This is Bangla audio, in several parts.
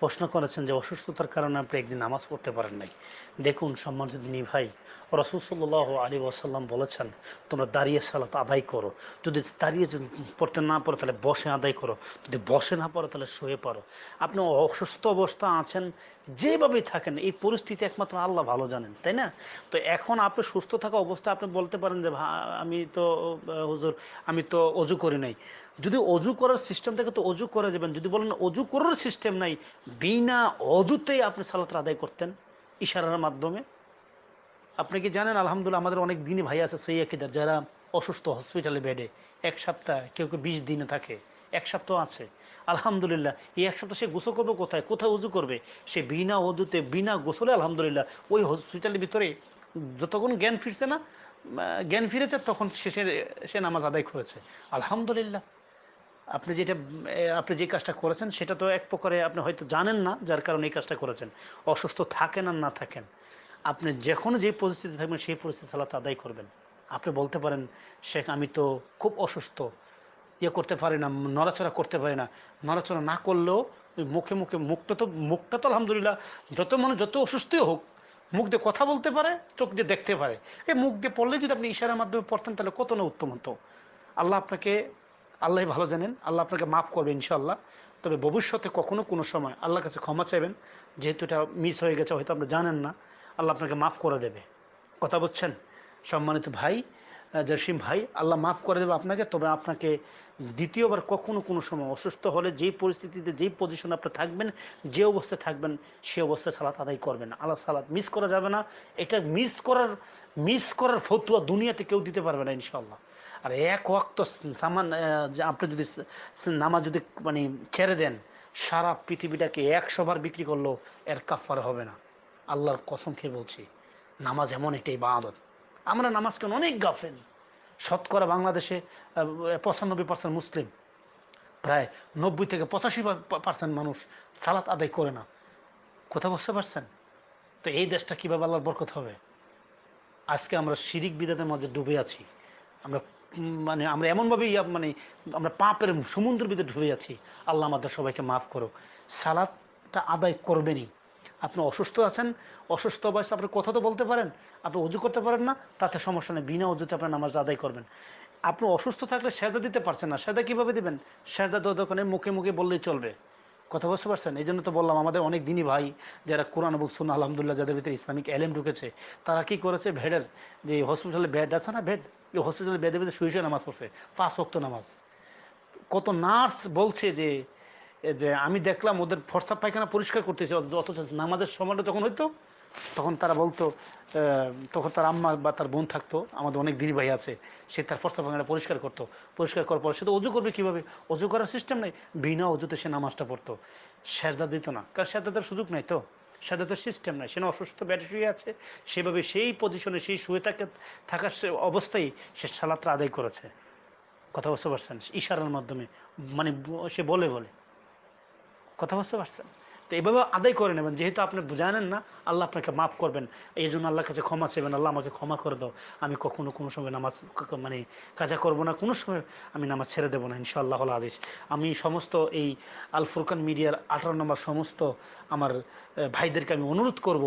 প্রশ্ন করেছেন যে অসুস্থতার কারণে আপনি একদিন নামাজ পড়তে পারেন নাই দেখুন সম্মানিত দিনী ভাই রসুল্লাহ আলী ওয়াসাল্লাম বলেছেন তোমরা দাঁড়িয়ে সালাত আদায় করো যদি দাঁড়িয়ে যদি পড়তে না পারো তাহলে বসে আদায় করো যদি বসে না পারো তাহলে শুয়ে পারো আপনি অসুস্থ অবস্থা আছেন যেভাবেই থাকেন এই পরিস্থিতি একমাত্র আল্লাহ ভালো জানেন তাই না তো এখন আপনি সুস্থ থাকা অবস্থা আপনি বলতে পারেন যে আমি তো হুজুর আমি তো অজু করি নাই যদি অজু করার সিস্টেম থাকে তো অজু করে যাবেন যদি বলেন অজু করার সিস্টেম নাই বিনা অজুতেই আপনি সালাত আদায় করতেন ইশারার মাধ্যমে আপনি কি জানেন আলহামদুলিল্লাহ আমাদের অনেক দিনই ভাই আছে সেই আকিদার যারা অসুস্থ হসপিটালে বেডে এক সপ্তাহ কেউ কেউ বিশ দিনে থাকে এক সপ্তাহ আছে আলহামদুলিল্লাহ এই এক সপ্তাহ সে গোসল করবে কোথায় কোথায় উজু করবে সে বিনা অজুতে বিনা গোসলে আলহামদুলিল্লাহ ওই হসপিটালের ভিতরে যতক্ষণ জ্ঞান ফিরছে না জ্ঞান ফিরেছে তখন শেষে সে নামাজ আদায় করেছে আলহামদুলিল্লাহ আপনি যেটা আপনি যে কাজটা করেছেন সেটা তো এক প্রকারে আপনি হয়তো জানেন না যার কারণে এই কাজটা করেছেন অসুস্থ থাকেন আর না থাকেন আপনি যে কোনো যে পরিস্থিতি থাকবেন সেই পরিস্থিতি সালাত আদায় করবেন আপনি বলতে পারেন শেখ আমি তো খুব অসুস্থ ইয়ে করতে পারি না নড়াচড়া করতে পারি না নড়াচড়া না করলেও ওই মুখে মুখে মুখটা তো মুখটা তো আলহামদুলিল্লাহ যত মানুষ যত অসুস্থই হোক মুখ দিয়ে কথা বলতে পারে চোখ দিয়ে দেখতে পারে এই মুখ দিয়ে পড়লে যদি আপনি ইশারার মাধ্যমে পড়তেন তাহলে কত না উত্তম হতো আল্লাহ আপনাকে আল্লাহ ভালো জানেন আল্লাহ আপনাকে মাফ করবে ইনশাল্লাহ তবে ভবিষ্যতে কখনো কোনো সময় আল্লাহর কাছে ক্ষমা চাইবেন যেহেতু এটা মিস হয়ে গেছে হয়তো আপনি জানেন না আল্লাহ আপনাকে মাফ করে দেবে কথা বলছেন সম্মানিত ভাই জসিম ভাই আল্লাহ মাফ করে দেবে আপনাকে তবে আপনাকে দ্বিতীয়বার কখনো কোনো সময় অসুস্থ হলে যেই পরিস্থিতিতে যেই পজিশনে আপনি থাকবেন যে অবস্থায় থাকবেন সে অবস্থায় সালাত আদায় করবেন আল্লাহ সালাত মিস করা যাবে না এটা মিস করার মিস করার ফতুয়া দুনিয়াতে কেউ দিতে পারবে না ইনশাল্লাহ আর এক ওয়াক্ত সামান আপনি যদি নামাজ যদি মানে ছেড়ে দেন সারা পৃথিবীটাকে একশোবার বিক্রি করলেও এর কাফার হবে না আল্লাহর কসম খেয়ে বলছি নামাজ এমন বা ইবাদত আমরা কেন অনেক গাফেন শতকরা বাংলাদেশে পঁচানব্বই পার্সেন্ট মুসলিম প্রায় নব্বই থেকে পঁচাশি পার্সেন্ট মানুষ সালাত আদায় করে না কোথাও বুঝতে পারছেন তো এই দেশটা কীভাবে আল্লাহর বরকত হবে আজকে আমরা শিরিক বিদাতের মধ্যে ডুবে আছি আমরা মানে আমরা এমনভাবেই মানে আমরা পাপের সমুদ্রের ভিতরে ঢুকে আছি আল্লাহ আমাদের সবাইকে মাফ করো সালাদটা আদায় করবেনই আপনি অসুস্থ আছেন অসুস্থ বয়সে আপনি কথা তো বলতে পারেন আপনি অজু করতে পারেন না তাতে সমস্যা নেই বিনা অজুতে আপনার নামাজ আদায় করবেন আপনি অসুস্থ থাকলে সেদা দিতে পারছেন না সেদা কীভাবে দেবেন সেদা তো দোকানে মুখে মুখে বললেই চলবে কথা বলতে পারছেন এই জন্য তো বললাম আমাদের অনেক দিনই ভাই যারা কোরআন বুক সুন আলহামদুলিল্লাহ যাদের ভিতরে ইসলামিক এলেম ঢুকেছে তারা কি করেছে ভেডের যে হসপিটালে বেড আছে না বেড এই হসপিটালে বেডের ভিতরে শুয়ে শুয়ে নামাজ পড়ছে পাঁচ অক্ত নামাজ কত নার্স বলছে যে যে আমি দেখলাম ওদের ফর্সা পায়খানা পরিষ্কার করতেছে অথচ নামাজের সময়টা যখন হইতো তখন তারা বলতো তখন তার আম্মা বা তার বোন থাকতো আমাদের অনেক দিদি ভাই আছে সে তার ফর্সা পায়খানা পরিষ্কার করতো পরিষ্কার করার পর সে তো অজু করবে কীভাবে অজু করার সিস্টেম নেই বিনা অজুতে সে নামাজটা পড়তো সেজদা দিত না কারণ সেজদা তার সুযোগ নেই তো সেটা তো সিস্টেম নয় সে না অসুস্থ ব্যাট শুয়ে আছে সেভাবে সেই পজিশনে সেই শুয়ে থাকে থাকার অবস্থায় সে সালাতটা আদায় করেছে কথা বুঝতে পারছেন ইশারার মাধ্যমে মানে সে বলে বলে কথা বুঝতে পারছেন তো এভাবে আদায় করে নেবেন যেহেতু আপনি জানেন না আল্লাহ আপনাকে মাফ করবেন এই জন্য আল্লাহর কাছে ক্ষমা চাইবেন আল্লাহ আমাকে ক্ষমা করে দাও আমি কখনো কোনো সময় নামাজ মানে কাজা করব না কোনো সময় আমি নামাজ ছেড়ে দেবো না ইনশাআল্লাহ আদেশ আমি সমস্ত এই আল ফুরকান মিডিয়ার আঠারো নম্বর সমস্ত আমার ভাইদেরকে আমি অনুরোধ করব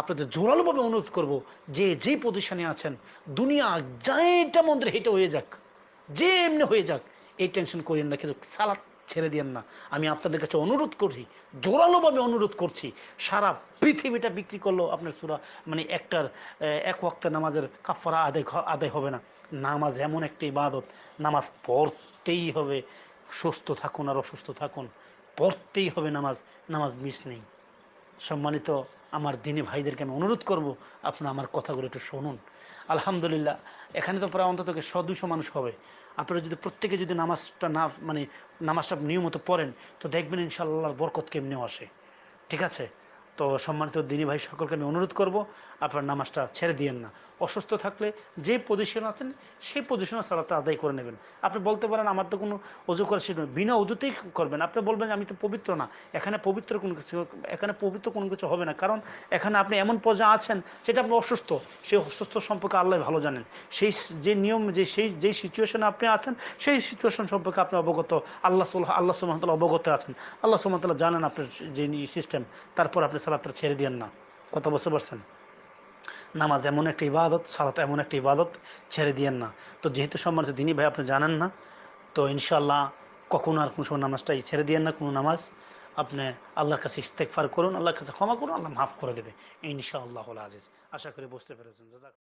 আপনাদের জোরালোভাবে অনুরোধ করব যে যে পজিশনে আছেন দুনিয়া যাইটা মন্দির হেঁটে হয়ে যাক যে এমনি হয়ে যাক এই টেনশন করিয়েন না কিন্তু সালাদ ছেড়ে দিয়েন না আমি আপনাদের কাছে অনুরোধ করি জোরালোভাবে অনুরোধ করছি সারা পৃথিবীটা বিক্রি করলেও আপনার সুরা মানে একটার এক ওয়াক্তের নামাজের কাফারা আদায় আদায় হবে না নামাজ এমন একটি ইবাদত নামাজ পড়তেই হবে সুস্থ থাকুন আর অসুস্থ থাকুন পড়তেই হবে নামাজ নামাজ মিস নেই সম্মানিত আমার দিনী ভাইদেরকে আমি অনুরোধ করব আপনার আমার কথাগুলো একটু শুনুন আলহামদুলিল্লাহ এখানে তো প্রায় অন্তত সদুশো দুশো মানুষ হবে আপনারা যদি প্রত্যেকে যদি নামাজটা না মানে নামাজটা নিয়মিত পড়েন তো দেখবেন ইনশাল্লাহ বরকত কেমনি আসে ঠিক আছে তো সম্মানিত দিনী ভাই সকলকে আমি অনুরোধ করব আপনার নামাজটা ছেড়ে দিয়েন না অসুস্থ থাকলে যে পজিশন আছেন সেই পজিশনে সালাদটা আদায় করে নেবেন আপনি বলতে পারেন আমার তো কোনো অজু করা সেটা বিনা অজুতেই করবেন আপনি বলবেন আমি তো পবিত্র না এখানে পবিত্র কোনো কিছু এখানে পবিত্র কোনো কিছু হবে না কারণ এখানে আপনি এমন পর্যায়ে আছেন সেটা আপনি অসুস্থ সেই অসুস্থ সম্পর্কে আল্লাহ ভালো জানেন সেই যে নিয়ম যে সেই যেই সিচুয়েশনে আপনি আছেন সেই সিচুয়েশন সম্পর্কে আপনি অবগত আল্লাহ আল্লাহ সুমতাল অবগত আছেন আল্লাহ সুমতাল্লাহ জানেন আপনার যে সিস্টেম তারপর আপনি সালাতটা ছেড়ে দিয়েন না কত বছর পারছেন নামাজ এমন একটা ইবাদত সালাত এমন একটা ইবাদত ছেড়ে দিয়েন না তো যেহেতু সম্মানিত দিনই ভাই আপনি জানেন না তো ইনশাল্লাহ কখনো আর কোনো নামাজটাই ছেড়ে দিয়েন না কোনো নামাজ আপনি আল্লাহর কাছে ইস্তেকফার করুন আল্লাহর কাছে ক্ষমা করুন আল্লাহ মাফ করে দেবে ইনশাআল্লাহ আজিজ আশা করি বুঝতে পেরেছেন